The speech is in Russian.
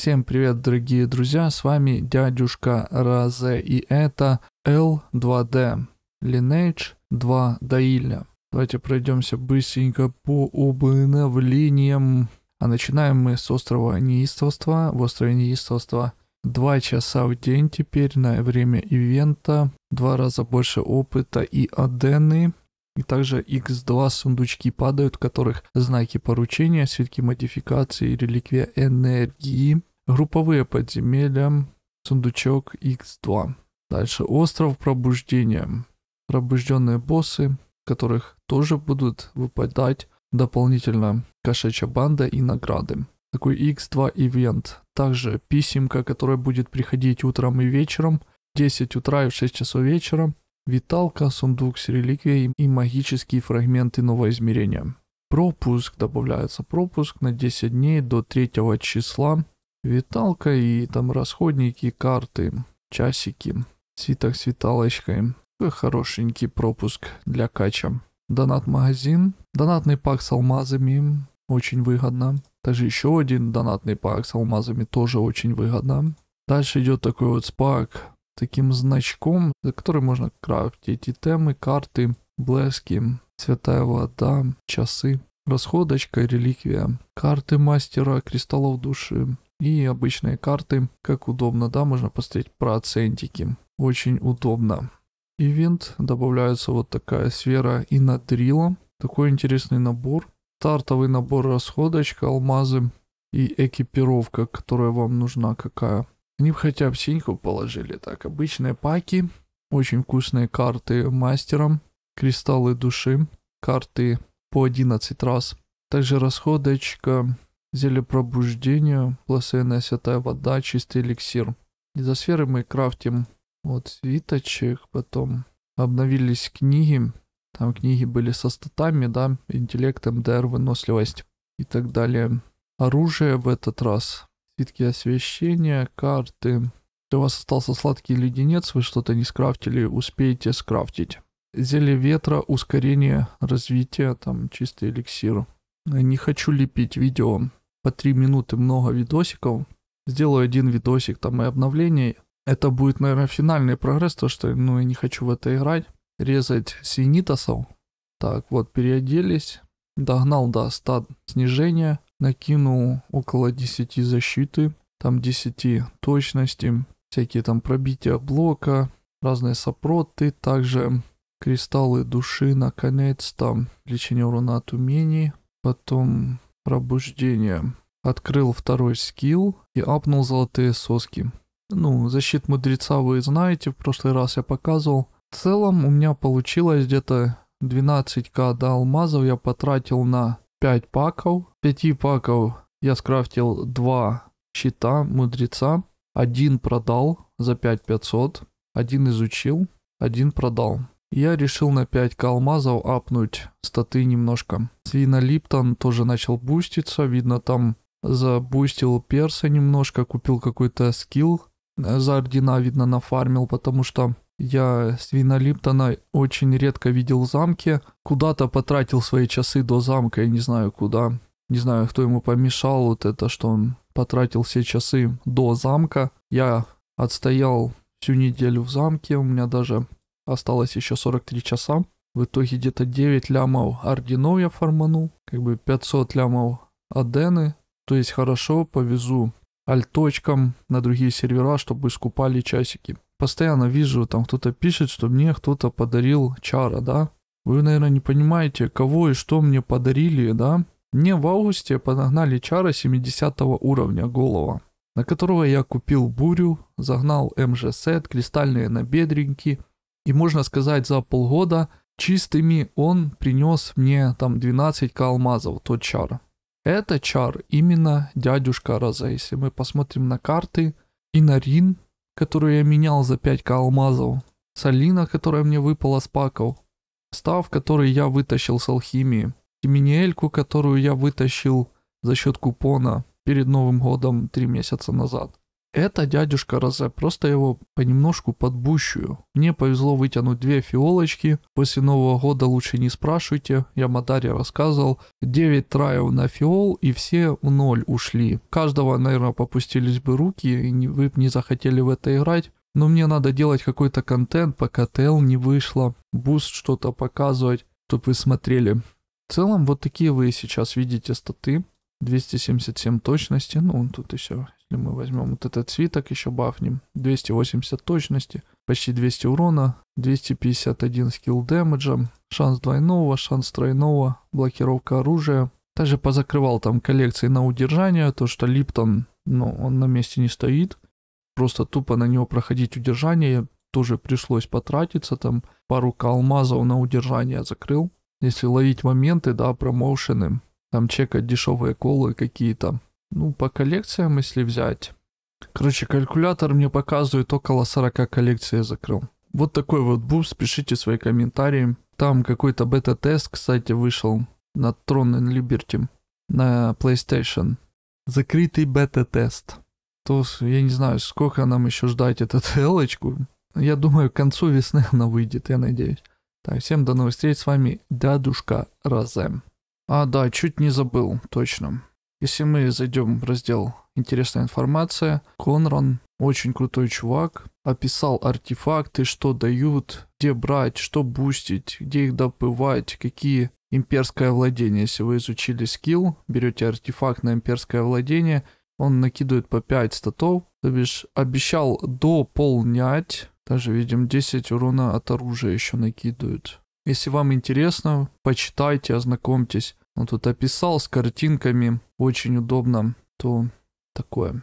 Всем привет, дорогие друзья, с вами дядюшка Розе и это L2D, Lineage 2 Даиля. Давайте пройдемся быстренько по обновлениям. А начинаем мы с острова неистовства. В острове неистовства 2 часа в день теперь на время ивента, два раза больше опыта и адены. И также x2 сундучки падают, в которых знаки поручения, свитки модификации, реликвия энергии. Групповые подземелья. Сундучок X2. Дальше Остров Пробуждения. Пробужденные боссы, которых тоже будут выпадать дополнительно кошачья банда и награды. Такой X2 ивент. Также писемка, которая будет приходить утром и вечером. 10 утра и в 6 часов вечера. Виталка, сундук с реликвией и магические фрагменты нового измерения. Пропуск, добавляется пропуск на 10 дней до 3 числа Виталка и там расходники, карты, часики, свиток с Виталочкой. Э, хорошенький пропуск для кача. Донат-магазин, донатный пак с алмазами, очень выгодно. Также еще один донатный пак с алмазами тоже очень выгодно. Дальше идет такой вот спак с таким значком, за который можно крафтить и темы, карты, блески, святая вода, часы, расходочка, реликвия, карты мастера, кристаллов души, и обычные карты. Как удобно, да, можно посмотреть процентики. Очень удобно. Ивент добавляется вот такая сфера и надрила, Такой интересный набор. Стартовый набор расходочка, алмазы и экипировка, которая вам нужна какая. Они хотя бы синьку положили. Так, обычные паки, очень вкусные карты мастером, кристаллы души, карты по 11 раз. Также расходочка Зелье пробуждения, пласейная святая вода, чистый эликсир. Из-за сферы мы крафтим вот свиточек, потом обновились книги. Там книги были со статами, да, интеллектом, ДР, выносливость и так далее. Оружие в этот раз. Свитки освещения, карты. Если у вас остался сладкий леденец, вы что-то не скрафтили, успеете скрафтить. Зелье ветра, ускорение развития, там чистый эликсир. Не хочу лепить видео по 3 минуты много видосиков, сделаю один видосик там и обновление. Это будет, наверное, финальный прогресс, то что ну я не хочу в это играть. Резать синитосов. Так, вот, переоделись. Догнал до да, 100 снижения. Накинул около 10 защиты. Там 10 точности. Всякие там пробития блока. Разные сопроты. Также кристаллы души, наконец-то. Лечение урона от умений. Потом Пробуждение. Открыл второй скилл и апнул золотые соски. Ну, защит мудреца вы знаете, в прошлый раз я показывал. В целом у меня получилось где-то 12к до алмазов я потратил на 5 паков. 5 паков я скрафтил 2 щита мудреца. Один продал за 5500. Один изучил, один продал. Я решил на 5 алмазов апнуть статы немножко. Свина Липтон тоже начал буститься, видно там забустил перса немножко, купил какой-то скилл. Э, за ордена, видно, нафармил, потому что я Свина Липтона очень редко видел в замке. Куда-то потратил свои часы до замка, я не знаю куда. Не знаю, кто ему помешал, вот это, что он потратил все часы до замка. Я отстоял всю неделю в замке, у меня даже осталось еще 43 часа. В итоге где-то 9 лямов орденов я фарманул, как бы 500 лямов адены. То есть хорошо повезу альточкам на другие сервера, чтобы скупали часики. Постоянно вижу, там кто-то пишет, что мне кто-то подарил чара, да? Вы, наверное, не понимаете, кого и что мне подарили, да? Мне в августе подогнали чара 70 уровня голова, на которого я купил бурю, загнал МЖ-сет, кристальные набедреньки – и можно сказать, за полгода чистыми он принес мне там 12к алмазов, тот чар. Это чар именно дядюшка Роза. Если мы посмотрим на карты, и на Рин, которую я менял за 5к алмазов, Салина, которая мне выпала с паков, став, который я вытащил с алхимии, Тиминельку, которую я вытащил за счет купона перед Новым годом 3 месяца назад. Это дядюшка Розе, просто его понемножку подбущую. Мне повезло вытянуть две фиолочки, после Нового года лучше не спрашивайте, я Мадаре рассказывал. 9 траев на фиол и все в ноль ушли. Каждого, наверное, попустились бы руки, и вы бы не захотели в это играть. Но мне надо делать какой-то контент, пока ТЛ не вышло, буст что-то показывать, чтобы вы смотрели. В целом, вот такие вы сейчас видите статы. 277 точности, ну, тут еще если мы возьмем вот этот свиток, еще бафнем. 280 точности, почти 200 урона, 251 скилл дэмэджа, шанс двойного, шанс тройного, блокировка оружия. Также позакрывал там коллекции на удержание, то что Липтон, ну, он на месте не стоит. Просто тупо на него проходить удержание, тоже пришлось потратиться, там пару калмазов на удержание закрыл. Если ловить моменты, да, промоушены, там чекать дешевые колы какие-то, ну, по коллекциям, если взять. Короче, калькулятор мне показывает около 40 коллекций я закрыл. Вот такой вот буст, пишите свои комментарии. Там какой-то бета-тест, кстати, вышел на Tron and Liberty на PlayStation. Закрытый бета-тест. То я не знаю, сколько нам еще ждать эту телочку. Я думаю, к концу весны она выйдет, я надеюсь. Так, всем до новых встреч, с вами дядушка Розем. А, да, чуть не забыл, точно. Если мы зайдем в раздел «Интересная информация», Конрон, очень крутой чувак, описал артефакты, что дают, где брать, что бустить, где их добывать, какие имперское владение. Если вы изучили скилл, берете артефакт на имперское владение, он накидывает по 5 статов, то бишь обещал дополнять, даже видим 10 урона от оружия еще накидывают. Если вам интересно, почитайте, ознакомьтесь он тут описал с картинками. Очень удобно. То такое.